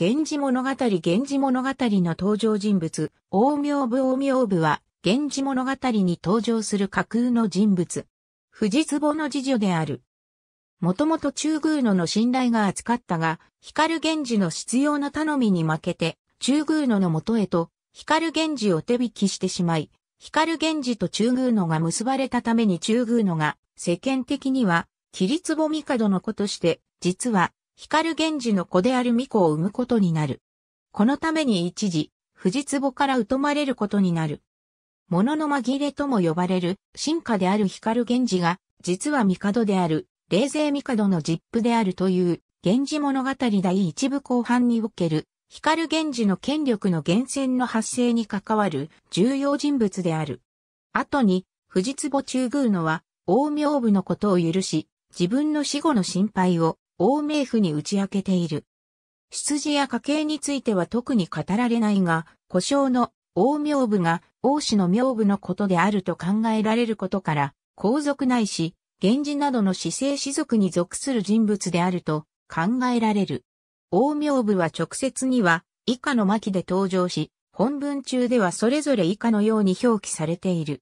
源氏物語源氏物語の登場人物、大名部大名部は、源氏物語に登場する架空の人物。藤壺の次女である。もともと中宮野の信頼が厚かったが、光源氏の必要な頼みに負けて、中宮野の元へと、光源氏を手引きしてしまい、光源氏と中宮野が結ばれたために中宮野が、世間的には、霧壺帝の子として、実は、光源氏の子である巫女を産むことになる。このために一時、藤壺から疎まれることになる。物の紛れとも呼ばれる、進化である光源氏が、実は帝である、霊勢帝の実父であるという、源氏物語第一部後半における、光源氏の権力の源泉の発生に関わる重要人物である。後に、藤壺中宮のは、大名部のことを許し、自分の死後の心配を王名府に打ち明けている。出自や家系については特に語られないが、故障の王名部が王氏の名部のことであると考えられることから、皇族ないし、源氏などの私生士族に属する人物であると考えられる。王名部は直接には以下の巻で登場し、本文中ではそれぞれ以下のように表記されている。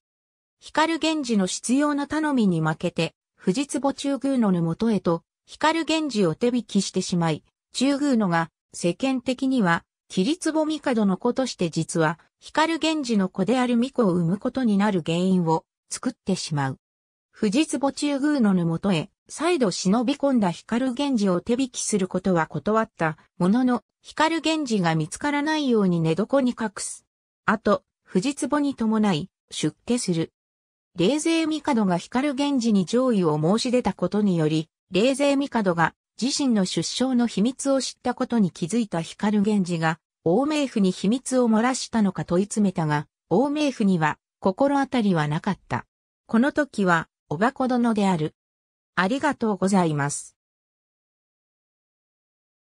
光源氏の必要な頼みに負けて、藤壺中宮の根元へと光源氏を手引きしてしまい、中宮のが世間的には、桐壺帝の子として実は、光源氏の子である巫女を産むことになる原因を作ってしまう。藤壺中宮野のもとへ、再度忍び込んだ光源氏を手引きすることは断ったものの、光源氏が見つからないように寝床に隠す。あと、藤壺に伴い、出家する。冷勢帝が光源氏に上位を申し出たことにより、冷勢帝が自身の出生の秘密を知ったことに気づいた光源氏が、王冥府に秘密を漏らしたのか問い詰めたが、王冥府には心当たりはなかった。この時は、おばこ殿である。ありがとうございます。